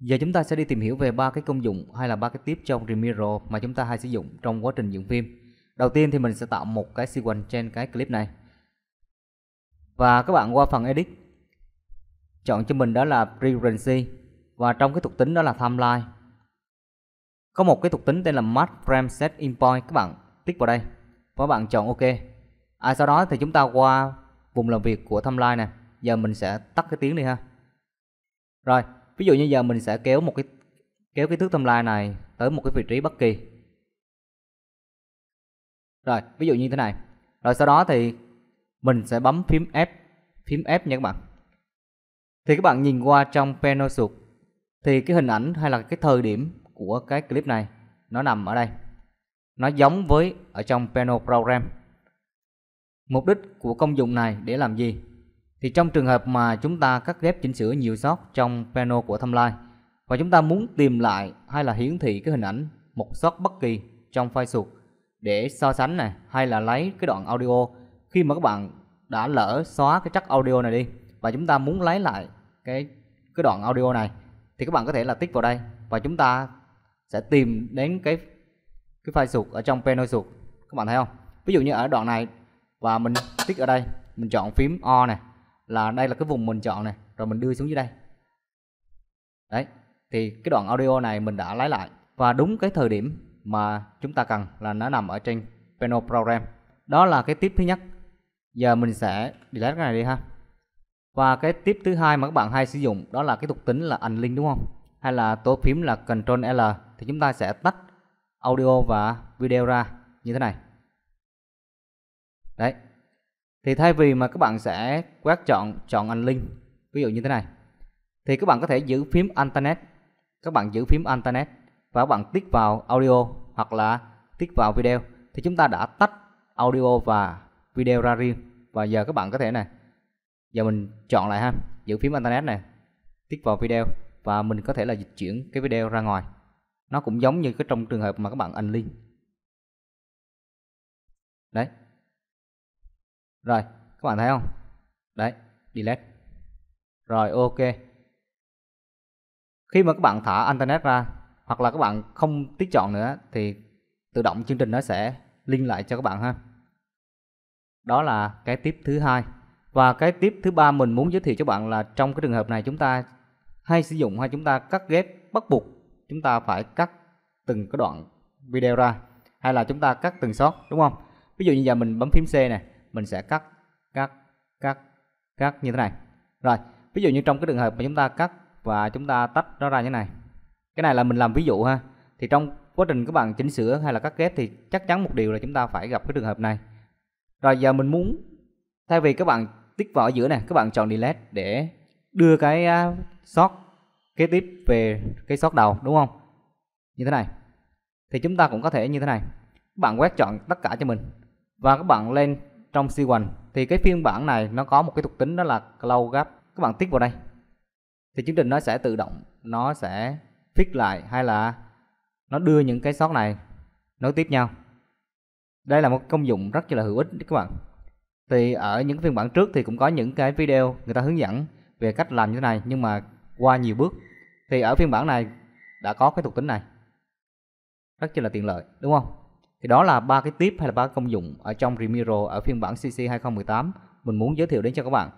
Giờ chúng ta sẽ đi tìm hiểu về ba cái công dụng hay là ba cái tiếp trong Remiro mà chúng ta hay sử dụng trong quá trình dựng phim. Đầu tiên thì mình sẽ tạo một cái sequence trên cái clip này. Và các bạn qua phần edit chọn cho mình đó là frequency và trong cái thuộc tính đó là timeline. Có một cái thuộc tính tên là match frame set import các bạn tích vào đây và bạn chọn ok. À, sau đó thì chúng ta qua vùng làm việc của timeline này. Giờ mình sẽ tắt cái tiếng đi ha. Rồi, ví dụ như giờ mình sẽ kéo một cái kéo cái thước timeline này tới một cái vị trí bất kỳ rồi ví dụ như thế này rồi sau đó thì mình sẽ bấm phím F phím F nha các bạn thì các bạn nhìn qua trong panel sụt thì cái hình ảnh hay là cái thời điểm của cái clip này nó nằm ở đây nó giống với ở trong panel program mục đích của công dụng này để làm gì thì trong trường hợp mà chúng ta cắt ghép chỉnh sửa nhiều sót trong panel của thâm và chúng ta muốn tìm lại hay là hiển thị cái hình ảnh một sót bất kỳ trong file sụt để so sánh này hay là lấy cái đoạn audio khi mà các bạn đã lỡ xóa cái track audio này đi và chúng ta muốn lấy lại cái cái đoạn audio này thì các bạn có thể là tích vào đây và chúng ta sẽ tìm đến cái cái file sụt ở trong panel sụt các bạn thấy không ví dụ như ở đoạn này và mình tích ở đây mình chọn phím O này là đây là cái vùng mình chọn này rồi mình đưa xuống dưới đây đấy thì cái đoạn audio này mình đã lấy lại và đúng cái thời điểm mà chúng ta cần là nó nằm ở trên panel program đó là cái tip thứ nhất giờ mình sẽ delete cái này đi ha và cái tip thứ hai mà các bạn hay sử dụng đó là cái thuộc tính là anh unlink đúng không hay là tố phím là Control L thì chúng ta sẽ tách audio và video ra như thế này đấy thì thay vì mà các bạn sẽ quét chọn chọn anh link ví dụ như thế này thì các bạn có thể giữ phím internet các bạn giữ phím internet và các bạn tích vào audio hoặc là tích vào video thì chúng ta đã tách audio và video ra riêng và giờ các bạn có thể này giờ mình chọn lại ha giữ phím internet này tích vào video và mình có thể là dịch chuyển cái video ra ngoài nó cũng giống như cái trong trường hợp mà các bạn anh link đấy rồi, các bạn thấy không? Đấy, delete. Rồi ok. Khi mà các bạn thả internet ra hoặc là các bạn không tiết chọn nữa thì tự động chương trình nó sẽ link lại cho các bạn ha. Đó là cái tip thứ hai. Và cái tip thứ ba mình muốn giới thiệu cho bạn là trong cái trường hợp này chúng ta hay sử dụng hay chúng ta cắt ghép bắt buộc chúng ta phải cắt từng cái đoạn video ra hay là chúng ta cắt từng shot đúng không? Ví dụ như giờ mình bấm phím C này mình sẽ cắt cắt cắt cắt như thế này rồi ví dụ như trong cái trường hợp mà chúng ta cắt và chúng ta tách nó ra như thế này cái này là mình làm ví dụ ha thì trong quá trình các bạn chỉnh sửa hay là cắt ghép thì chắc chắn một điều là chúng ta phải gặp cái trường hợp này rồi giờ mình muốn thay vì các bạn tích vào ở giữa này các bạn chọn delete để đưa cái à, sót kế tiếp về cái sót đầu đúng không như thế này thì chúng ta cũng có thể như thế này các bạn quét chọn tất cả cho mình và các bạn lên trong C1 thì cái phiên bản này nó có một cái thuộc tính đó là Cloud Gap các bạn tích vào đây thì chương trình nó sẽ tự động nó sẽ fix lại hay là nó đưa những cái sót này nối tiếp nhau đây là một công dụng rất là hữu ích các bạn thì ở những phiên bản trước thì cũng có những cái video người ta hướng dẫn về cách làm như thế này nhưng mà qua nhiều bước thì ở phiên bản này đã có cái thuộc tính này rất là tiện lợi đúng không thì đó là ba cái tip hay là ba công dụng ở trong Remiro ở phiên bản CC 2018 mình muốn giới thiệu đến cho các bạn